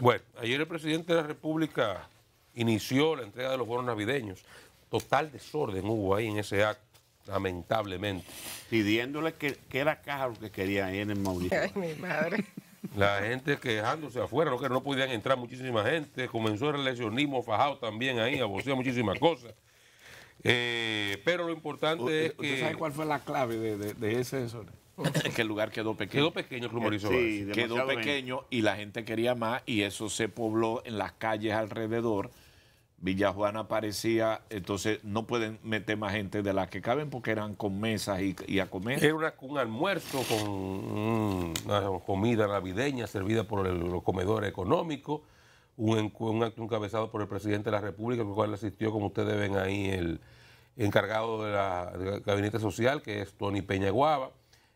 Bueno, ayer el presidente de la República inició la entrega de los bonos navideños. Total desorden hubo ahí en ese acto, lamentablemente. Pidiéndole que, era caja lo que quería ahí en el Mauricio. madre. La gente quejándose afuera, lo que no podían entrar muchísima gente. Comenzó el eleccionismo fajado también ahí, a muchísimas cosas. Eh, pero lo importante eh, es que. ¿Usted sabe cuál fue la clave de, de ese desorden? que el lugar quedó pequeño. Quedó pequeño el Club Quedó pequeño y la gente quería más y eso se pobló en las calles alrededor. Villajuana parecía, entonces no pueden meter más gente de las que caben porque eran con mesas y, a comer. Era un almuerzo con mm, una comida navideña servida por el, los comedores económicos, un, acto encabezado por el presidente de la República, el cual asistió, como ustedes ven ahí, el encargado del gabinete social, que es Tony Peñaguaba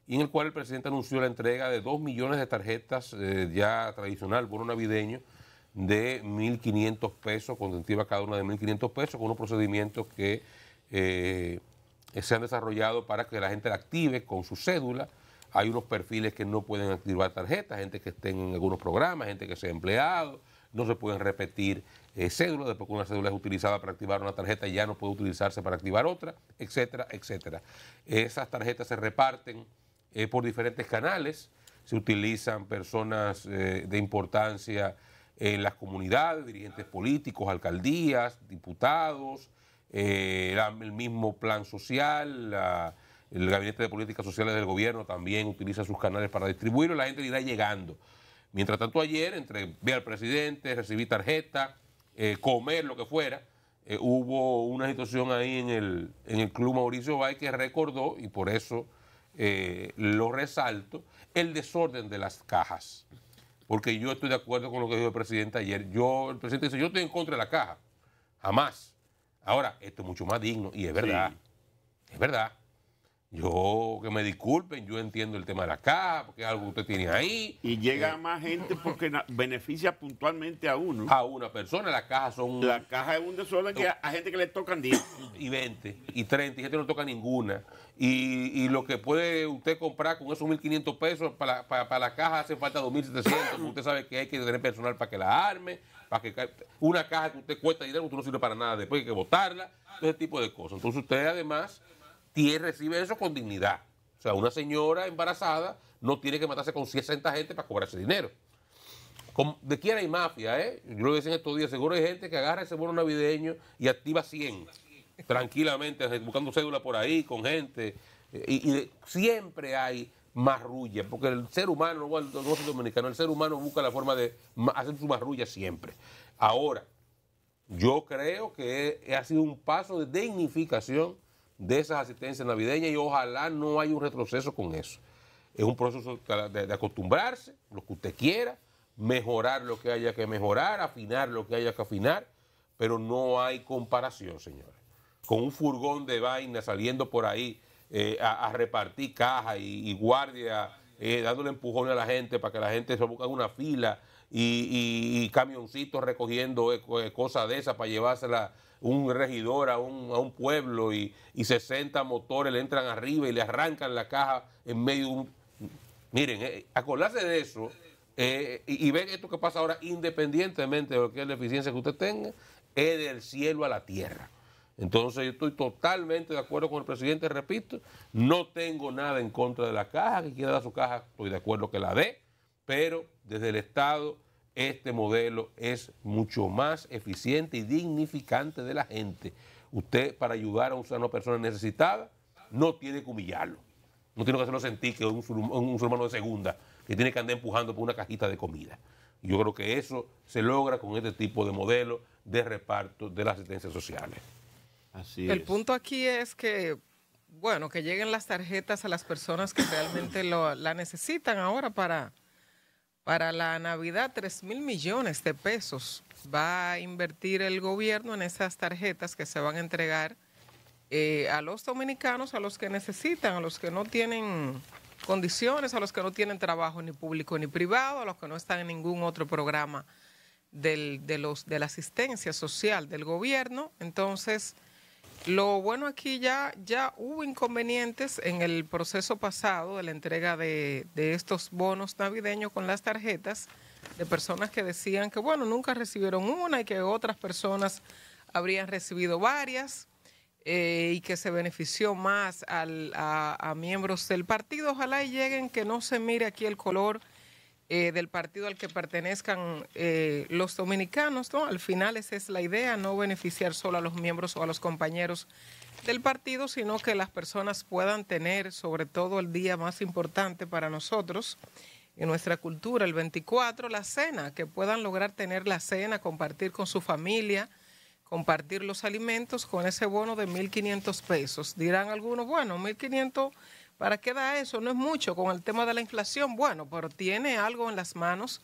en el cual el presidente anunció la entrega de 2 millones de tarjetas eh, ya tradicional, bono navideño, de 1.500 pesos, contentiva cada una de 1.500 pesos, con unos procedimientos que eh, se han desarrollado para que la gente la active con su cédula. Hay unos perfiles que no pueden activar tarjetas, gente que esté en algunos programas, gente que sea empleado, no se pueden repetir eh, cédulas, después que una cédula es utilizada para activar una tarjeta ya no puede utilizarse para activar otra, etcétera, etcétera. Esas tarjetas se reparten eh, por diferentes canales. Se utilizan personas eh, de importancia en las comunidades, dirigentes políticos, alcaldías, diputados, eh, el mismo plan social, el Gabinete de Políticas Sociales del Gobierno también utiliza sus canales para distribuirlo, la gente irá llegando. Mientras tanto ayer, entre ver al presidente, recibir tarjeta, eh, comer, lo que fuera, hubo una situación ahí en el, en el Club Mauricio Bay que recordó y por eso... Eh, lo resalto, el desorden de las cajas. Porque yo estoy de acuerdo con lo que dijo el presidente ayer. Yo, el presidente dice, yo estoy en contra de la caja. Jamás. Ahora, esto es mucho más digno y es verdad. Es verdad. Yo, que me disculpen, yo entiendo el tema de la caja, porque es algo que usted tiene ahí. Y llega eh, más gente porque beneficia puntualmente a uno. A una persona, las cajas son... La caja es un desorden que a gente que le tocan 10. Y 20, y 30, y gente no toca ninguna. Y, y lo que puede usted comprar con esos 1.500 pesos, para, la caja hace falta 2.700, usted sabe que hay que tener personal para que la arme, para que una caja que usted cuesta dinero, usted no sirve para nada, después hay que botarla, todo ese tipo de cosas. Entonces usted además tiene, recibe eso con dignidad. O sea, una señora embarazada no tiene que matarse con 60 gente para cobrar ese dinero. de quién hay mafia, eh? Yo lo decía en estos días, seguro hay gente que agarra ese bono navideño y activa 100, tranquilamente, eh, buscando cédula por ahí, con gente. Eh, y, siempre hay marrulla, porque el ser humano, no, dominicano, el ser humano busca la forma de hacer su marrulla siempre. Ahora, yo creo que ha sido un paso de dignificación de esas asistencias navideñas y ojalá no haya un retroceso con eso. Es un proceso de, acostumbrarse, lo que usted quiera, mejorar lo que haya que mejorar, afinar lo que haya que afinar, pero no hay comparación, señores. Con un furgón de vaina saliendo por ahí eh, a, repartir cajas y, y guardia eh, dándole empujón a la gente para que la gente se busque una fila y, camioncitos recogiendo eh, eh, cosas de esas para llevársela un regidor a un, a un pueblo y, 60 motores le entran arriba y le arrancan la caja en medio de un... Miren, eh, acordarse de eso y, ven esto que pasa ahora independientemente de lo que es la eficiencia que usted tenga, es del cielo a la tierra. Entonces yo estoy totalmente de acuerdo con el presidente, repito, no tengo nada en contra de la caja, que quiera dar su caja, estoy de acuerdo que la dé, pero desde el Estado este modelo es mucho más eficiente y dignificante de la gente. Usted para ayudar a una persona necesitada no tiene que humillarlo, no tiene que hacerlo sentir que es un, hermano de segunda que tiene que andar empujando por una cajita de comida. Yo creo que eso se logra con este tipo de modelo de reparto de las asistencias sociales el punto aquí es que, bueno, que lleguen las tarjetas a las personas que realmente lo, la necesitan ahora para, para la Navidad. 3 mil millones de pesos va a invertir el gobierno en esas tarjetas que se van a entregar eh, a los dominicanos, a los que necesitan, a los que no tienen condiciones, a los que no tienen trabajo ni público ni privado, a los que no están en ningún otro programa de, los, de la asistencia social del gobierno. Entonces, lo bueno aquí ya, ya hubo inconvenientes en el proceso pasado de la entrega de, estos bonos navideños con las tarjetas de personas que decían que, bueno, nunca recibieron una y que otras personas habrían recibido varias eh, y que se benefició más al, a, a miembros del partido. Ojalá y lleguen que no se mire aquí el color eh, del partido al que pertenezcan eh, los dominicanos, ¿no? Al final esa es la idea, no beneficiar solo a los miembros o a los compañeros del partido, sino que las personas puedan tener, sobre todo el día más importante para nosotros, en nuestra cultura, el 24, la cena, que puedan lograr tener la cena, compartir con su familia, compartir los alimentos con ese bono de 1.500 pesos. Dirán algunos, bueno, 1.500 ¿Para qué da eso? No es mucho con el tema de la inflación. Bueno, pero tiene algo en las manos,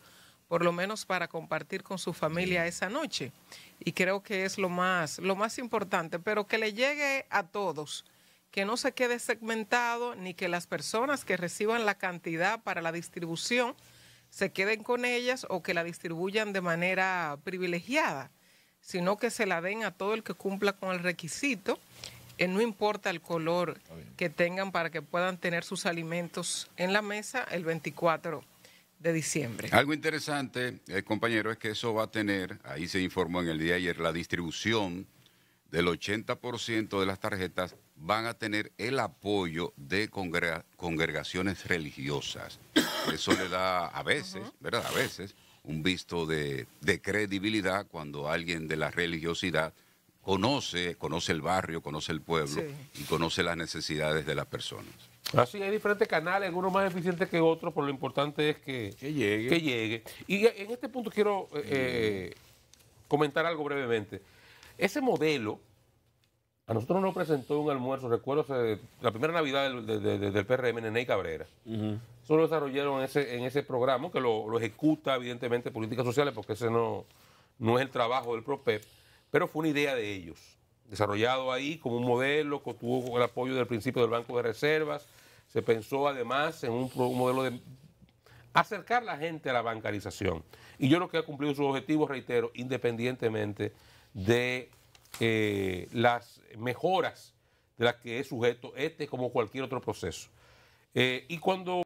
por lo menos para compartir con su familia esa noche. Y creo que es lo más, lo más importante, pero que le llegue a todos, que no se quede segmentado, ni que las personas que reciban la cantidad para la distribución se queden con ellas o que la distribuyan de manera privilegiada, sino que se la den a todo el que cumpla con el requisito eh, no importa el color que tengan para que puedan tener sus alimentos en la mesa el 24 de diciembre. Algo interesante, eh, compañero, es que eso va a tener, ahí se informó en el día ayer, la distribución del 80% de las tarjetas van a tener el apoyo de congregaciones religiosas. Eso le da a veces, ¿verdad? A veces un visto de credibilidad cuando alguien de la religiosidad conoce, conoce el barrio, conoce el pueblo y conoce las necesidades de las personas. Así, ah, hay diferentes canales, uno más eficiente que otro, pero lo importante es que, llegue. Y en este punto quiero eh, eh, comentar algo brevemente. Ese modelo, a nosotros nos presentó un almuerzo, recuerdo la primera Navidad del, del PRM, Nene Cabrera. Eso lo desarrollaron en ese, en ese programa, que lo, ejecuta evidentemente políticas sociales, porque ese no, no es el trabajo del PROPEP pero fue una idea de ellos, desarrollado ahí como un modelo que tuvo el apoyo del principio del Banco de Reservas. Se pensó además en un, modelo de acercar la gente a la bancarización. Y yo creo que ha cumplido sus objetivos, reitero, independientemente de eh, las mejoras de las que es sujeto este como cualquier otro proceso. Eh, y cuando